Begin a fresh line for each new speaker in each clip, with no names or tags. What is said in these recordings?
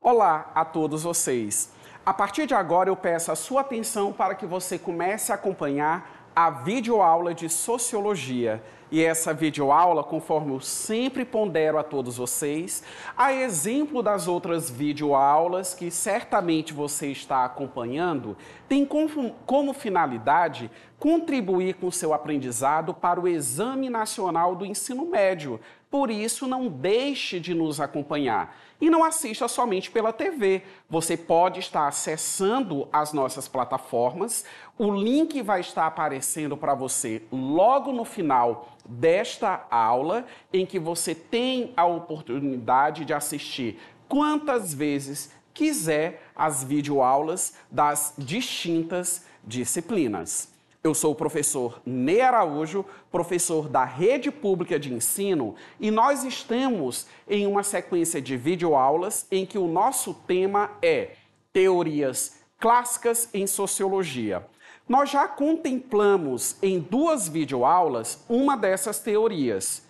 Olá a todos vocês. A partir de agora eu peço a sua atenção para que você comece a acompanhar a videoaula de sociologia. E essa videoaula, conforme eu sempre pondero a todos vocês, a exemplo das outras videoaulas que certamente você está acompanhando, tem como, como finalidade contribuir com seu aprendizado para o Exame Nacional do Ensino Médio, por isso, não deixe de nos acompanhar. E não assista somente pela TV. Você pode estar acessando as nossas plataformas. O link vai estar aparecendo para você logo no final desta aula, em que você tem a oportunidade de assistir quantas vezes quiser as videoaulas das distintas disciplinas. Eu sou o professor Ney Araújo, professor da Rede Pública de Ensino, e nós estamos em uma sequência de videoaulas em que o nosso tema é Teorias Clássicas em Sociologia. Nós já contemplamos em duas videoaulas uma dessas teorias,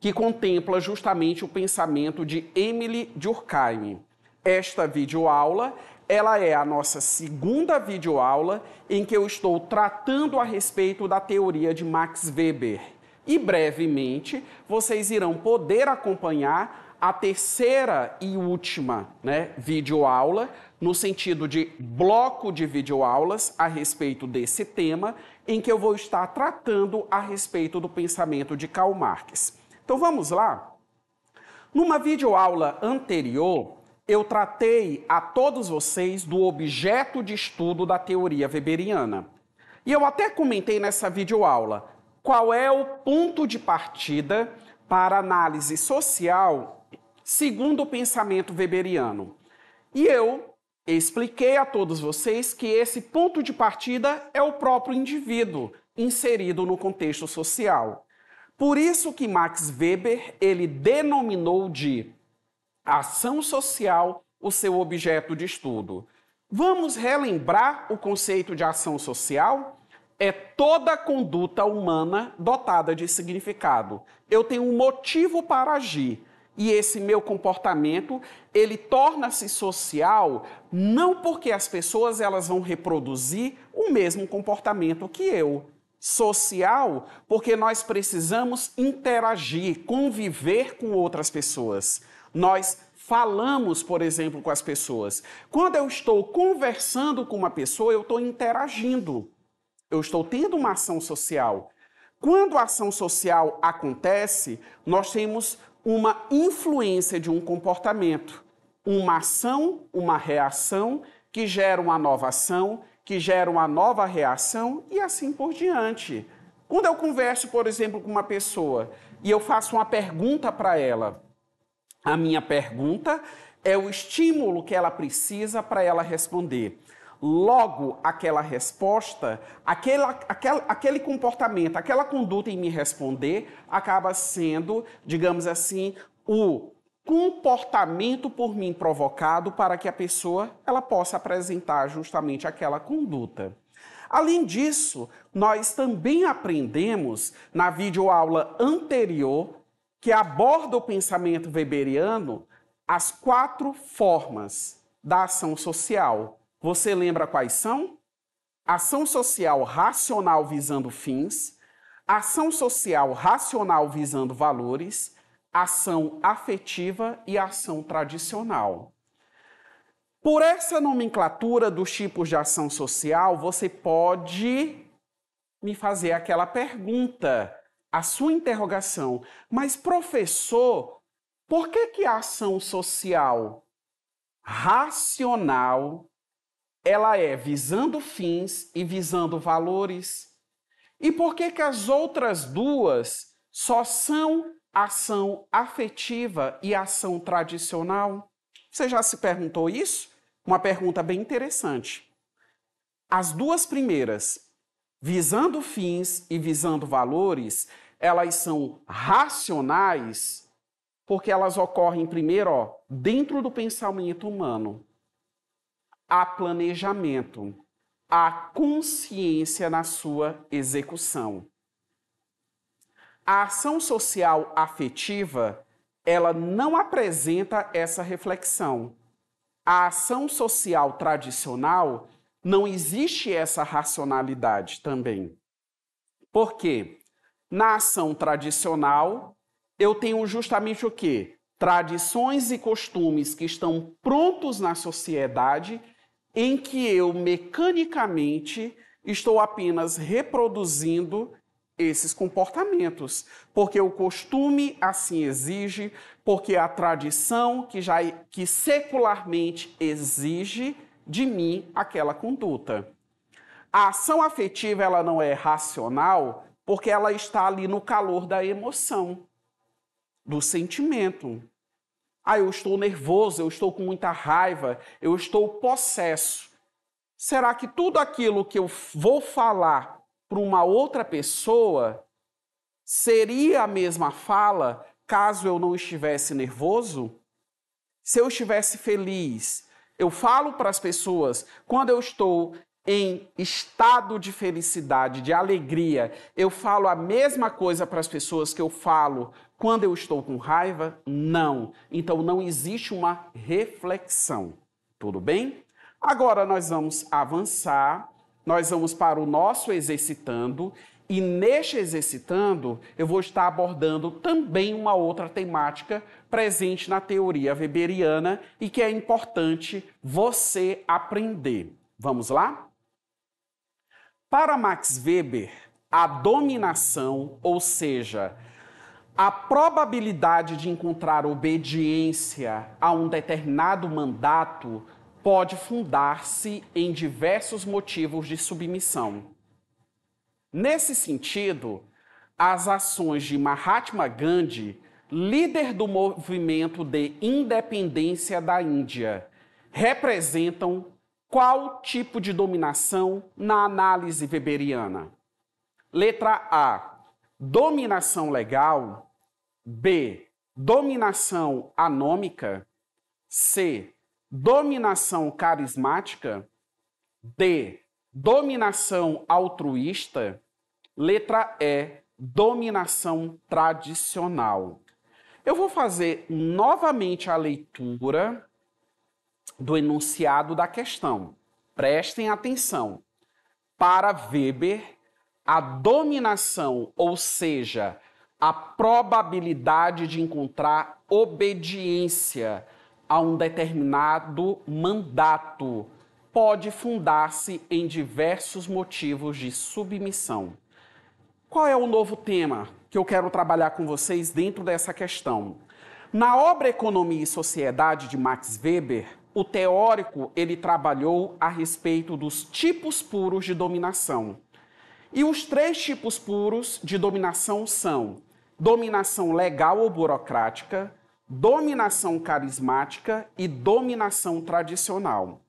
que contempla justamente o pensamento de Emily Durkheim. Esta videoaula, ela é a nossa segunda videoaula em que eu estou tratando a respeito da teoria de Max Weber. E brevemente, vocês irão poder acompanhar a terceira e última né, videoaula, no sentido de bloco de videoaulas a respeito desse tema, em que eu vou estar tratando a respeito do pensamento de Karl Marx. Então vamos lá? Numa videoaula anterior, eu tratei a todos vocês do objeto de estudo da teoria weberiana. E eu até comentei nessa videoaula qual é o ponto de partida para análise social segundo o pensamento weberiano. E eu expliquei a todos vocês que esse ponto de partida é o próprio indivíduo inserido no contexto social. Por isso que Max Weber ele denominou de a ação social o seu objeto de estudo. Vamos relembrar o conceito de ação social? É toda conduta humana dotada de significado. Eu tenho um motivo para agir e esse meu comportamento ele torna-se social não porque as pessoas elas vão reproduzir o mesmo comportamento que eu social porque nós precisamos interagir conviver com outras pessoas nós falamos, por exemplo, com as pessoas. Quando eu estou conversando com uma pessoa, eu estou interagindo, eu estou tendo uma ação social. Quando a ação social acontece, nós temos uma influência de um comportamento, uma ação, uma reação que gera uma nova ação, que gera uma nova reação e assim por diante. Quando eu converso, por exemplo, com uma pessoa e eu faço uma pergunta para ela, a minha pergunta é o estímulo que ela precisa para ela responder. Logo, aquela resposta, aquela, aquele comportamento, aquela conduta em me responder acaba sendo, digamos assim, o comportamento por mim provocado para que a pessoa ela possa apresentar justamente aquela conduta. Além disso, nós também aprendemos na videoaula anterior que aborda o pensamento weberiano as quatro formas da ação social. Você lembra quais são? Ação social racional visando fins, ação social racional visando valores, ação afetiva e ação tradicional. Por essa nomenclatura dos tipos de ação social, você pode me fazer aquela pergunta: a sua interrogação, mas professor, por que, que a ação social racional ela é visando fins e visando valores? E por que, que as outras duas só são ação afetiva e ação tradicional? Você já se perguntou isso? Uma pergunta bem interessante. As duas primeiras, visando fins e visando valores, elas são racionais porque elas ocorrem primeiro ó, dentro do pensamento humano. Há planejamento, há consciência na sua execução. A ação social afetiva, ela não apresenta essa reflexão. A ação social tradicional não existe essa racionalidade também. Por quê? Na ação tradicional, eu tenho justamente o quê? Tradições e costumes que estão prontos na sociedade em que eu mecanicamente estou apenas reproduzindo esses comportamentos, porque o costume assim exige, porque a tradição que já que secularmente exige de mim aquela conduta. A ação afetiva ela não é racional porque ela está ali no calor da emoção, do sentimento. Ah, eu estou nervoso, eu estou com muita raiva, eu estou possesso. Será que tudo aquilo que eu vou falar para uma outra pessoa seria a mesma fala caso eu não estivesse nervoso? Se eu estivesse feliz, eu falo para as pessoas quando eu estou em estado de felicidade, de alegria, eu falo a mesma coisa para as pessoas que eu falo quando eu estou com raiva? Não. Então não existe uma reflexão. Tudo bem? Agora nós vamos avançar, nós vamos para o nosso exercitando e neste exercitando eu vou estar abordando também uma outra temática presente na teoria weberiana e que é importante você aprender. Vamos lá? Para Max Weber, a dominação, ou seja, a probabilidade de encontrar obediência a um determinado mandato pode fundar-se em diversos motivos de submissão. Nesse sentido, as ações de Mahatma Gandhi, líder do movimento de independência da Índia, representam qual tipo de dominação na análise weberiana? Letra A, dominação legal. B, dominação anômica. C, dominação carismática. D, dominação altruísta. Letra E, dominação tradicional. Eu vou fazer novamente a leitura do enunciado da questão. Prestem atenção. Para Weber, a dominação, ou seja, a probabilidade de encontrar obediência a um determinado mandato, pode fundar-se em diversos motivos de submissão. Qual é o novo tema que eu quero trabalhar com vocês dentro dessa questão? Na obra Economia e Sociedade de Max Weber, o teórico ele trabalhou a respeito dos tipos puros de dominação. E os três tipos puros de dominação são dominação legal ou burocrática, dominação carismática e dominação tradicional.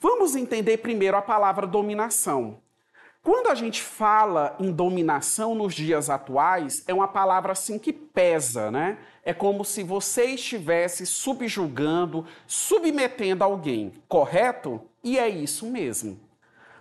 Vamos entender primeiro a palavra dominação. Quando a gente fala em dominação nos dias atuais, é uma palavra assim que pesa, né? É como se você estivesse subjugando, submetendo alguém, correto? E é isso mesmo.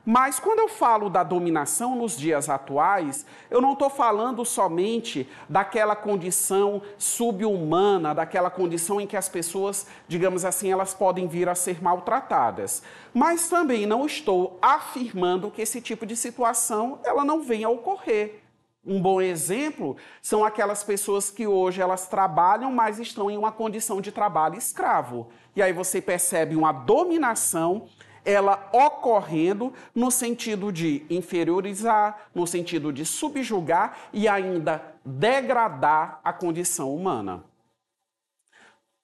Mas quando eu falo da dominação nos dias atuais, eu não estou falando somente daquela condição subhumana, daquela condição em que as pessoas, digamos assim, elas podem vir a ser maltratadas. Mas também não estou afirmando que esse tipo de situação ela não venha a ocorrer. Um bom exemplo são aquelas pessoas que hoje elas trabalham, mas estão em uma condição de trabalho escravo. E aí você percebe uma dominação ela ocorrendo no sentido de inferiorizar, no sentido de subjugar e ainda degradar a condição humana.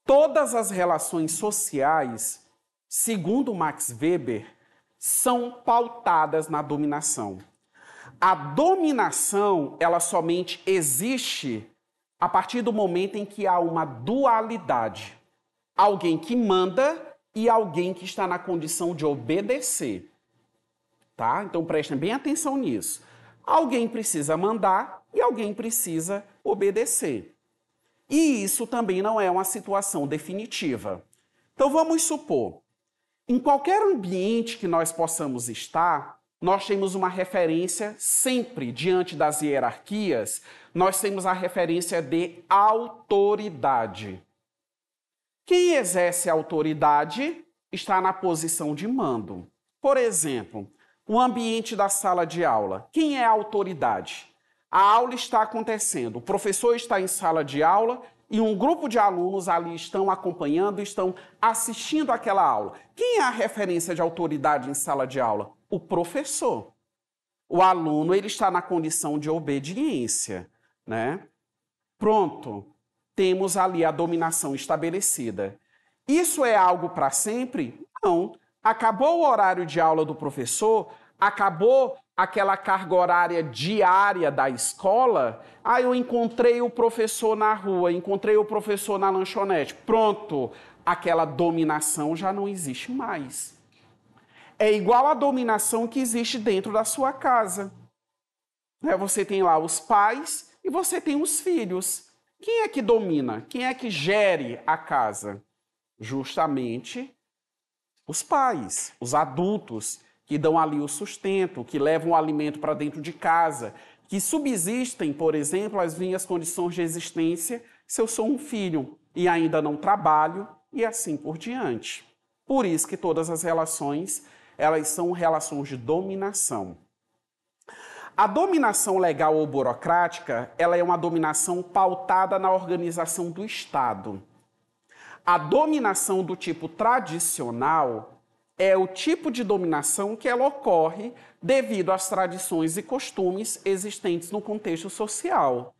Todas as relações sociais, segundo Max Weber, são pautadas na dominação. A dominação, ela somente existe a partir do momento em que há uma dualidade. Alguém que manda e alguém que está na condição de obedecer. Tá? Então prestem bem atenção nisso. Alguém precisa mandar e alguém precisa obedecer. E isso também não é uma situação definitiva. Então vamos supor, em qualquer ambiente que nós possamos estar, nós temos uma referência sempre diante das hierarquias, nós temos a referência de autoridade. Quem exerce autoridade está na posição de mando. Por exemplo, o ambiente da sala de aula. Quem é a autoridade? A aula está acontecendo, o professor está em sala de aula e um grupo de alunos ali estão acompanhando, estão assistindo aquela aula. Quem é a referência de autoridade em sala de aula? O professor. O aluno ele está na condição de obediência, né? Pronto temos ali a dominação estabelecida. Isso é algo para sempre? Não. Acabou o horário de aula do professor, acabou aquela carga horária diária da escola, ah, eu encontrei o professor na rua, encontrei o professor na lanchonete. Pronto, aquela dominação já não existe mais. É igual à dominação que existe dentro da sua casa. Né, você tem lá os pais e você tem os filhos. Quem é que domina? Quem é que gere a casa? Justamente os pais, os adultos que dão ali o sustento, que levam o alimento para dentro de casa, que subsistem, por exemplo, as minhas condições de existência se eu sou um filho e ainda não trabalho e assim por diante. Por isso que todas as relações, elas são relações de dominação. A dominação legal ou burocrática, ela é uma dominação pautada na organização do Estado. A dominação do tipo tradicional é o tipo de dominação que ela ocorre devido às tradições e costumes existentes no contexto social.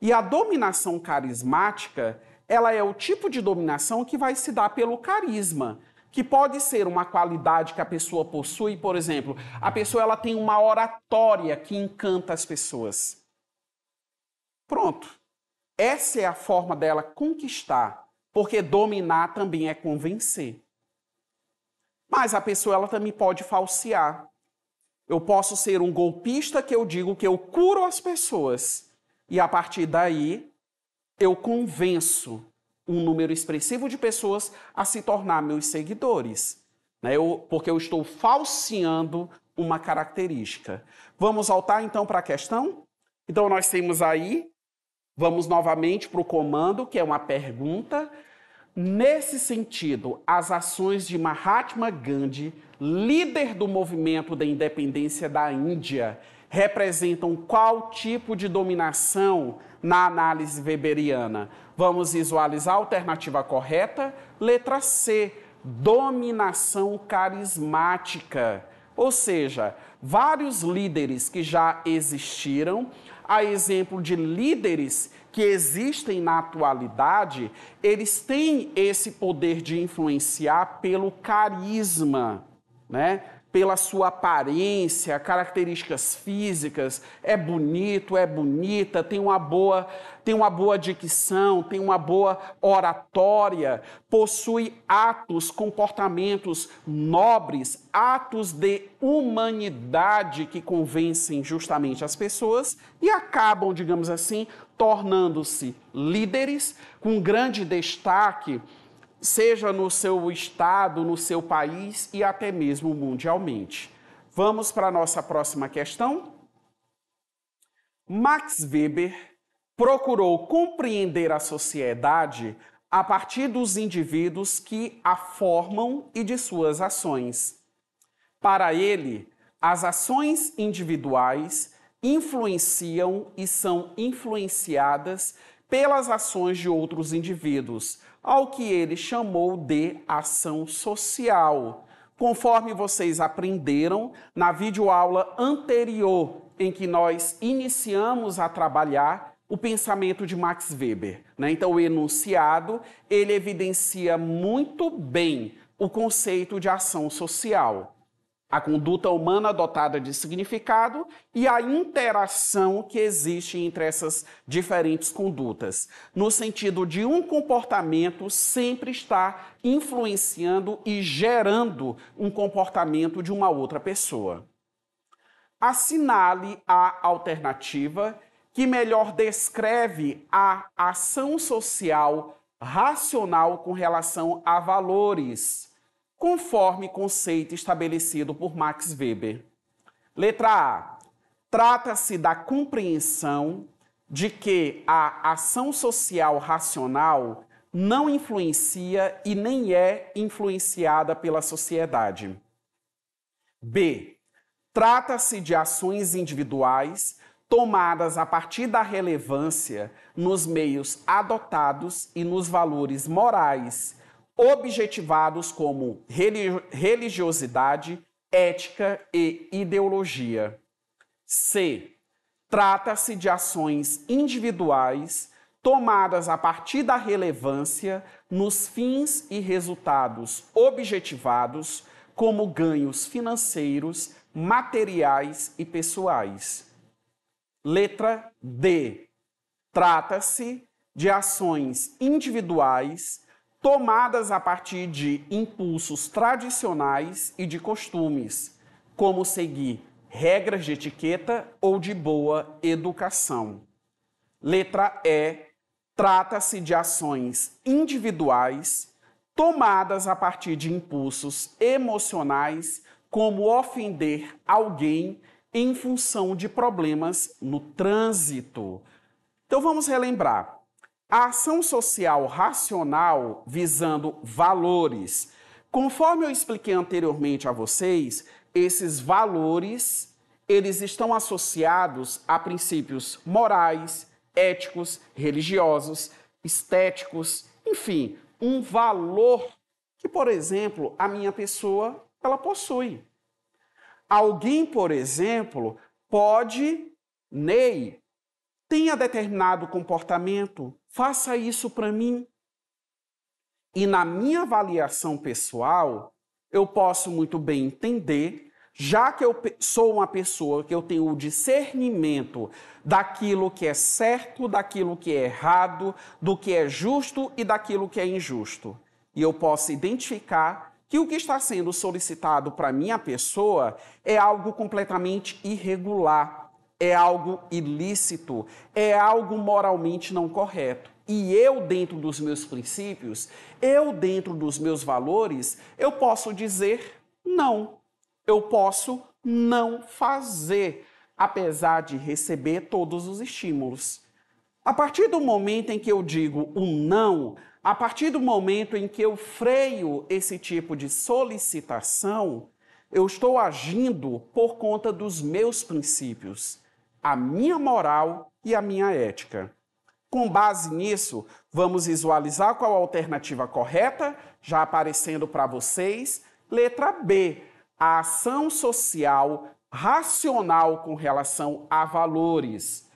E a dominação carismática, ela é o tipo de dominação que vai se dar pelo carisma, que pode ser uma qualidade que a pessoa possui, por exemplo, a pessoa ela tem uma oratória que encanta as pessoas. Pronto. Essa é a forma dela conquistar, porque dominar também é convencer. Mas a pessoa ela também pode falsear. Eu posso ser um golpista que eu digo que eu curo as pessoas e a partir daí eu convenço um número expressivo de pessoas a se tornar meus seguidores, né? eu, porque eu estou falseando uma característica. Vamos voltar então para a questão? Então, nós temos aí, vamos novamente para o comando, que é uma pergunta. Nesse sentido, as ações de Mahatma Gandhi, líder do movimento da independência da Índia, representam qual tipo de dominação na análise weberiana? Vamos visualizar a alternativa correta? Letra C, dominação carismática. Ou seja, vários líderes que já existiram, a exemplo de líderes que existem na atualidade, eles têm esse poder de influenciar pelo carisma, né? pela sua aparência, características físicas, é bonito, é bonita, tem uma boa, tem uma boa dicção, tem uma boa oratória, possui atos, comportamentos nobres, atos de humanidade que convencem justamente as pessoas e acabam, digamos assim, tornando-se líderes com grande destaque seja no seu estado, no seu país e até mesmo mundialmente. Vamos para a nossa próxima questão? Max Weber procurou compreender a sociedade a partir dos indivíduos que a formam e de suas ações. Para ele, as ações individuais influenciam e são influenciadas pelas ações de outros indivíduos, ao que ele chamou de ação social, conforme vocês aprenderam na videoaula anterior, em que nós iniciamos a trabalhar o pensamento de Max Weber. Né? Então, o enunciado, ele evidencia muito bem o conceito de ação social a conduta humana dotada de significado e a interação que existe entre essas diferentes condutas, no sentido de um comportamento sempre estar influenciando e gerando um comportamento de uma outra pessoa. Assinale a alternativa que melhor descreve a ação social racional com relação a valores conforme conceito estabelecido por Max Weber. Letra A. Trata-se da compreensão de que a ação social racional não influencia e nem é influenciada pela sociedade. B. Trata-se de ações individuais tomadas a partir da relevância nos meios adotados e nos valores morais, objetivados como religiosidade, ética e ideologia. C. Trata-se de ações individuais tomadas a partir da relevância nos fins e resultados objetivados, como ganhos financeiros, materiais e pessoais. Letra D. Trata-se de ações individuais tomadas a partir de impulsos tradicionais e de costumes, como seguir regras de etiqueta ou de boa educação. Letra E. Trata-se de ações individuais tomadas a partir de impulsos emocionais, como ofender alguém em função de problemas no trânsito. Então vamos relembrar. A ação social racional visando valores. Conforme eu expliquei anteriormente a vocês, esses valores eles estão associados a princípios morais, éticos, religiosos, estéticos, enfim, um valor que, por exemplo, a minha pessoa ela possui. Alguém, por exemplo, pode, Ney, tenha determinado comportamento, faça isso para mim. E na minha avaliação pessoal, eu posso muito bem entender, já que eu sou uma pessoa que eu tenho o discernimento daquilo que é certo, daquilo que é errado, do que é justo e daquilo que é injusto. E eu posso identificar que o que está sendo solicitado para minha pessoa é algo completamente irregular é algo ilícito, é algo moralmente não correto. E eu, dentro dos meus princípios, eu, dentro dos meus valores, eu posso dizer não. Eu posso não fazer, apesar de receber todos os estímulos. A partir do momento em que eu digo o um não, a partir do momento em que eu freio esse tipo de solicitação, eu estou agindo por conta dos meus princípios a minha moral e a minha ética. Com base nisso, vamos visualizar qual a alternativa correta, já aparecendo para vocês. Letra B, a ação social racional com relação a valores.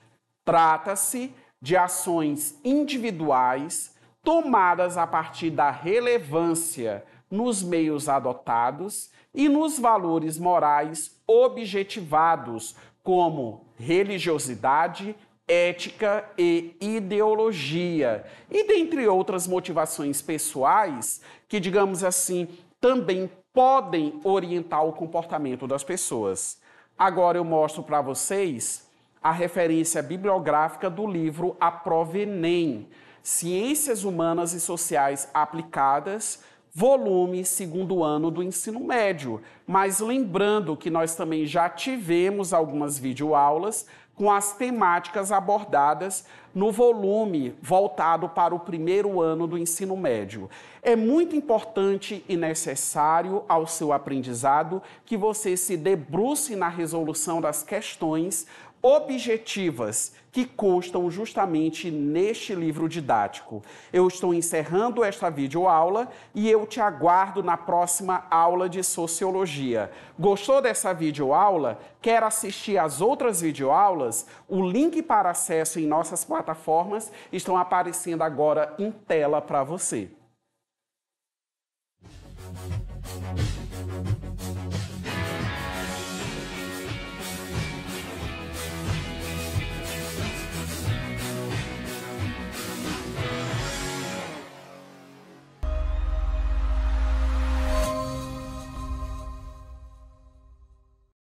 Trata-se de ações individuais tomadas a partir da relevância nos meios adotados e nos valores morais objetivados como religiosidade, ética e ideologia, e dentre outras motivações pessoais que, digamos assim, também podem orientar o comportamento das pessoas. Agora eu mostro para vocês a referência bibliográfica do livro A Provenem, Ciências Humanas e Sociais Aplicadas, volume segundo ano do ensino médio. Mas lembrando que nós também já tivemos algumas videoaulas com as temáticas abordadas no volume voltado para o primeiro ano do ensino médio. É muito importante e necessário ao seu aprendizado que você se debruce na resolução das questões objetivas que constam justamente neste livro didático. Eu estou encerrando esta videoaula e eu te aguardo na próxima aula de sociologia. Gostou dessa videoaula? Quer assistir às outras videoaulas? O link para acesso em nossas plataformas estão aparecendo agora em tela para você.